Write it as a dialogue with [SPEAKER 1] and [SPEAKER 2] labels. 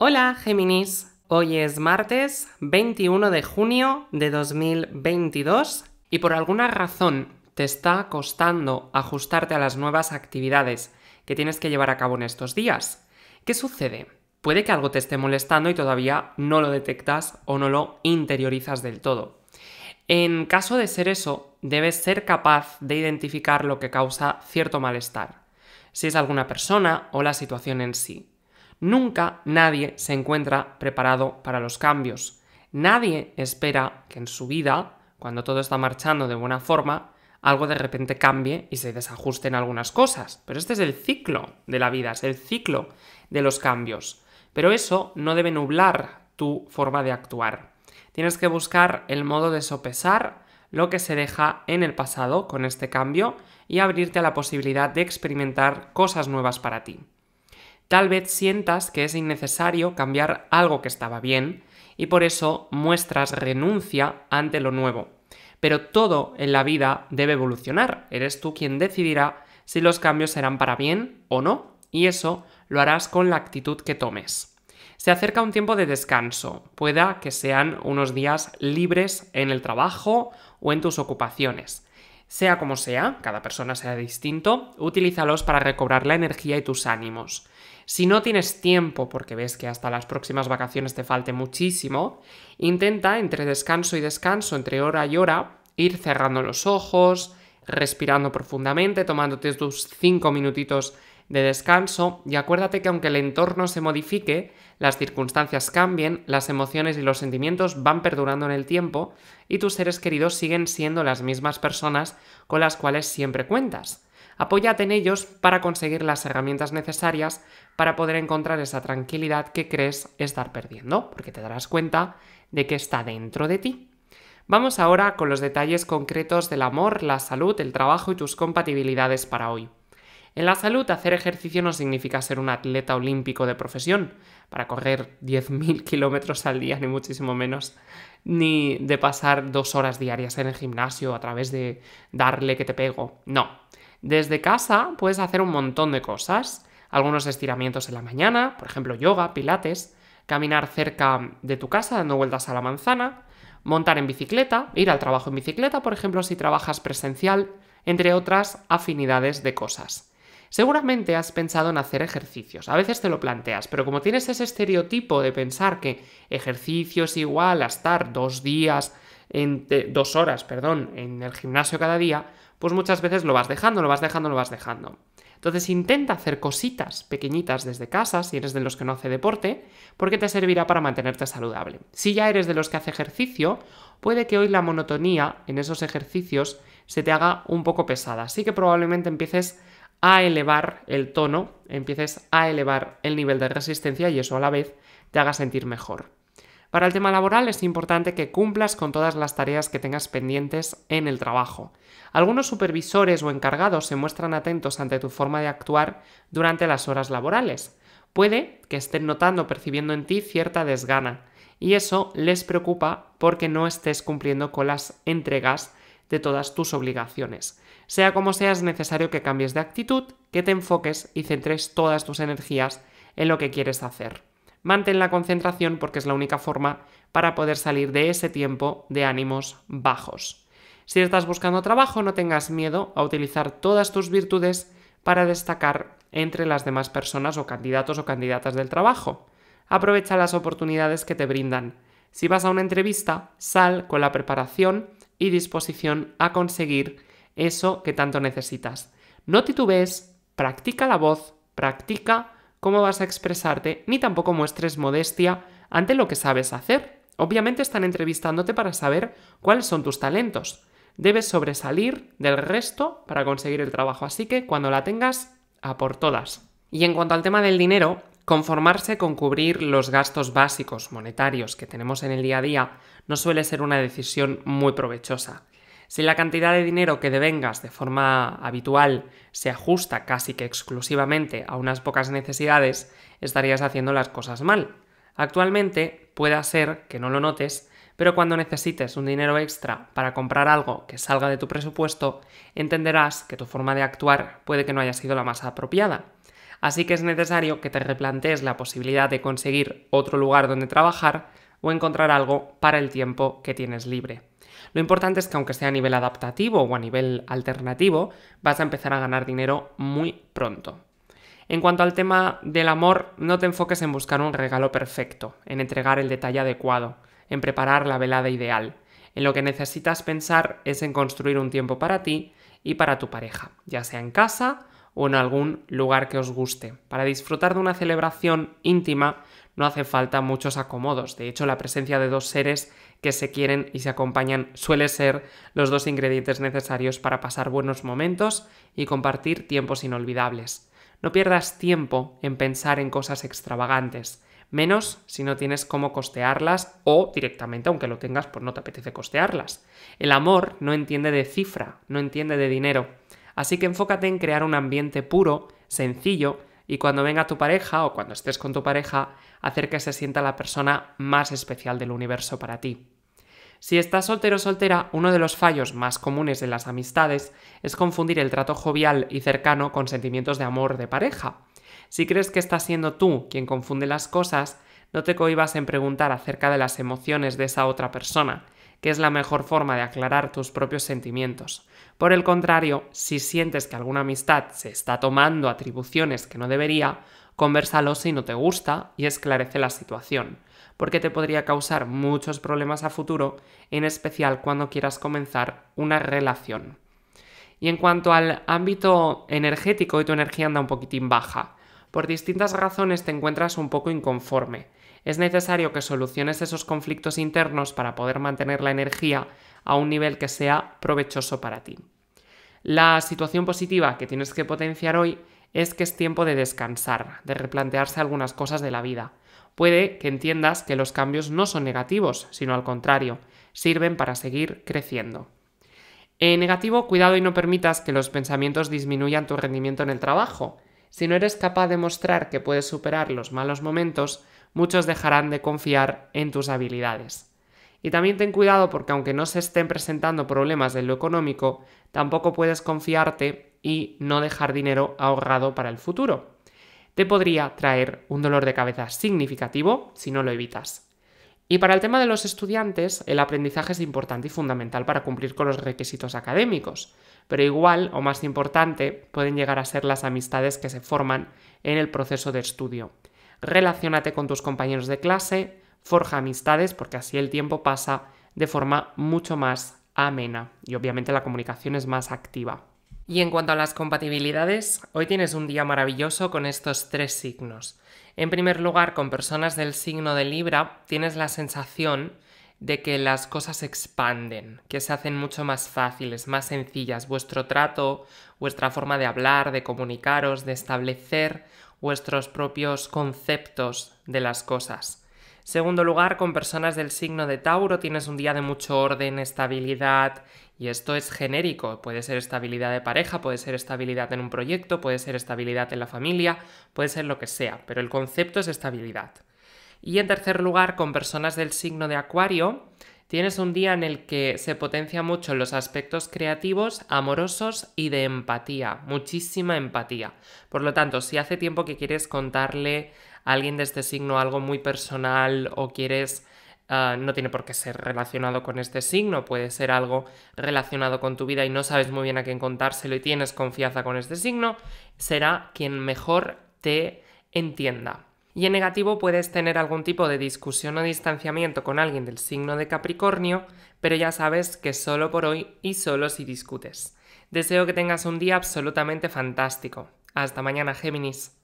[SPEAKER 1] Hola Géminis, hoy es martes 21 de junio de 2022 y por alguna razón te está costando ajustarte a las nuevas actividades que tienes que llevar a cabo en estos días. ¿Qué sucede? Puede que algo te esté molestando y todavía no lo detectas o no lo interiorizas del todo. En caso de ser eso, debes ser capaz de identificar lo que causa cierto malestar, si es alguna persona o la situación en sí. Nunca nadie se encuentra preparado para los cambios. Nadie espera que en su vida, cuando todo está marchando de buena forma, algo de repente cambie y se desajusten algunas cosas. Pero este es el ciclo de la vida, es el ciclo de los cambios. Pero eso no debe nublar tu forma de actuar. Tienes que buscar el modo de sopesar lo que se deja en el pasado con este cambio y abrirte a la posibilidad de experimentar cosas nuevas para ti tal vez sientas que es innecesario cambiar algo que estaba bien y por eso muestras renuncia ante lo nuevo. Pero todo en la vida debe evolucionar. Eres tú quien decidirá si los cambios serán para bien o no, y eso lo harás con la actitud que tomes. Se acerca un tiempo de descanso, pueda que sean unos días libres en el trabajo o en tus ocupaciones. Sea como sea, cada persona sea distinto, utilízalos para recobrar la energía y tus ánimos. Si no tienes tiempo porque ves que hasta las próximas vacaciones te falte muchísimo, intenta entre descanso y descanso, entre hora y hora, ir cerrando los ojos, respirando profundamente, tomándote tus 5 minutitos de descanso y acuérdate que aunque el entorno se modifique, las circunstancias cambien, las emociones y los sentimientos van perdurando en el tiempo y tus seres queridos siguen siendo las mismas personas con las cuales siempre cuentas. Apóyate en ellos para conseguir las herramientas necesarias para poder encontrar esa tranquilidad que crees estar perdiendo, porque te darás cuenta de que está dentro de ti. Vamos ahora con los detalles concretos del amor, la salud, el trabajo y tus compatibilidades para hoy. En la salud, hacer ejercicio no significa ser un atleta olímpico de profesión, para correr 10.000 kilómetros al día, ni muchísimo menos, ni de pasar dos horas diarias en el gimnasio a través de darle que te pego. No. Desde casa puedes hacer un montón de cosas, algunos estiramientos en la mañana, por ejemplo yoga, pilates, caminar cerca de tu casa dando vueltas a la manzana, montar en bicicleta, ir al trabajo en bicicleta, por ejemplo si trabajas presencial, entre otras afinidades de cosas. Seguramente has pensado en hacer ejercicios, a veces te lo planteas, pero como tienes ese estereotipo de pensar que ejercicio es igual a estar dos días, dos horas, perdón, en el gimnasio cada día, pues muchas veces lo vas dejando, lo vas dejando, lo vas dejando. Entonces intenta hacer cositas pequeñitas desde casa, si eres de los que no hace deporte, porque te servirá para mantenerte saludable. Si ya eres de los que hace ejercicio, puede que hoy la monotonía en esos ejercicios se te haga un poco pesada, así que probablemente empieces a elevar el tono, empieces a elevar el nivel de resistencia y eso a la vez te haga sentir mejor. Para el tema laboral es importante que cumplas con todas las tareas que tengas pendientes en el trabajo. Algunos supervisores o encargados se muestran atentos ante tu forma de actuar durante las horas laborales. Puede que estén notando, percibiendo en ti cierta desgana, y eso les preocupa porque no estés cumpliendo con las entregas de todas tus obligaciones. Sea como sea, es necesario que cambies de actitud, que te enfoques y centres todas tus energías en lo que quieres hacer. Mantén la concentración porque es la única forma para poder salir de ese tiempo de ánimos bajos. Si estás buscando trabajo, no tengas miedo a utilizar todas tus virtudes para destacar entre las demás personas o candidatos o candidatas del trabajo. Aprovecha las oportunidades que te brindan. Si vas a una entrevista, sal con la preparación y disposición a conseguir eso que tanto necesitas. No titubes, practica la voz, practica cómo vas a expresarte, ni tampoco muestres modestia ante lo que sabes hacer. Obviamente están entrevistándote para saber cuáles son tus talentos. Debes sobresalir del resto para conseguir el trabajo, así que cuando la tengas, a por todas. Y en cuanto al tema del dinero, Conformarse con cubrir los gastos básicos monetarios que tenemos en el día a día no suele ser una decisión muy provechosa. Si la cantidad de dinero que devengas de forma habitual se ajusta casi que exclusivamente a unas pocas necesidades, estarías haciendo las cosas mal. Actualmente pueda ser que no lo notes, pero cuando necesites un dinero extra para comprar algo que salga de tu presupuesto, entenderás que tu forma de actuar puede que no haya sido la más apropiada. Así que es necesario que te replantees la posibilidad de conseguir otro lugar donde trabajar o encontrar algo para el tiempo que tienes libre. Lo importante es que aunque sea a nivel adaptativo o a nivel alternativo, vas a empezar a ganar dinero muy pronto. En cuanto al tema del amor, no te enfoques en buscar un regalo perfecto, en entregar el detalle adecuado, en preparar la velada ideal. En lo que necesitas pensar es en construir un tiempo para ti y para tu pareja, ya sea en casa o en algún lugar que os guste. Para disfrutar de una celebración íntima no hace falta muchos acomodos. De hecho, la presencia de dos seres que se quieren y se acompañan suele ser los dos ingredientes necesarios para pasar buenos momentos y compartir tiempos inolvidables. No pierdas tiempo en pensar en cosas extravagantes, menos si no tienes cómo costearlas o directamente, aunque lo tengas, pues no te apetece costearlas. El amor no entiende de cifra, no entiende de dinero. Así que enfócate en crear un ambiente puro, sencillo, y cuando venga tu pareja o cuando estés con tu pareja, hacer que se sienta la persona más especial del universo para ti. Si estás soltero o soltera, uno de los fallos más comunes de las amistades es confundir el trato jovial y cercano con sentimientos de amor de pareja. Si crees que estás siendo tú quien confunde las cosas, no te cohibas en preguntar acerca de las emociones de esa otra persona que es la mejor forma de aclarar tus propios sentimientos. Por el contrario, si sientes que alguna amistad se está tomando atribuciones que no debería, conversalo si no te gusta y esclarece la situación, porque te podría causar muchos problemas a futuro, en especial cuando quieras comenzar una relación. Y en cuanto al ámbito energético, y tu energía anda un poquitín baja. Por distintas razones te encuentras un poco inconforme es necesario que soluciones esos conflictos internos para poder mantener la energía a un nivel que sea provechoso para ti. La situación positiva que tienes que potenciar hoy es que es tiempo de descansar, de replantearse algunas cosas de la vida. Puede que entiendas que los cambios no son negativos, sino al contrario, sirven para seguir creciendo. En negativo, cuidado y no permitas que los pensamientos disminuyan tu rendimiento en el trabajo. Si no eres capaz de mostrar que puedes superar los malos momentos, muchos dejarán de confiar en tus habilidades. Y también ten cuidado porque aunque no se estén presentando problemas de lo económico, tampoco puedes confiarte y no dejar dinero ahorrado para el futuro. Te podría traer un dolor de cabeza significativo si no lo evitas. Y para el tema de los estudiantes, el aprendizaje es importante y fundamental para cumplir con los requisitos académicos, pero igual o más importante pueden llegar a ser las amistades que se forman en el proceso de estudio relacionate con tus compañeros de clase, forja amistades, porque así el tiempo pasa de forma mucho más amena y obviamente la comunicación es más activa. Y en cuanto a las compatibilidades, hoy tienes un día maravilloso con estos tres signos. En primer lugar, con personas del signo de Libra, tienes la sensación de que las cosas se expanden, que se hacen mucho más fáciles, más sencillas. Vuestro trato, vuestra forma de hablar, de comunicaros, de establecer vuestros propios conceptos de las cosas. Segundo lugar, con personas del signo de Tauro tienes un día de mucho orden, estabilidad, y esto es genérico. Puede ser estabilidad de pareja, puede ser estabilidad en un proyecto, puede ser estabilidad en la familia, puede ser lo que sea, pero el concepto es estabilidad. Y en tercer lugar, con personas del signo de Acuario, Tienes un día en el que se potencia mucho los aspectos creativos, amorosos y de empatía, muchísima empatía. Por lo tanto, si hace tiempo que quieres contarle a alguien de este signo algo muy personal o quieres... Ah, no tiene por qué ser relacionado con este signo, puede ser algo relacionado con tu vida y no sabes muy bien a quién contárselo y tienes confianza con este signo, será quien mejor te entienda y en negativo puedes tener algún tipo de discusión o distanciamiento con alguien del signo de Capricornio, pero ya sabes que solo por hoy y solo si discutes. Deseo que tengas un día absolutamente fantástico. Hasta mañana, Géminis.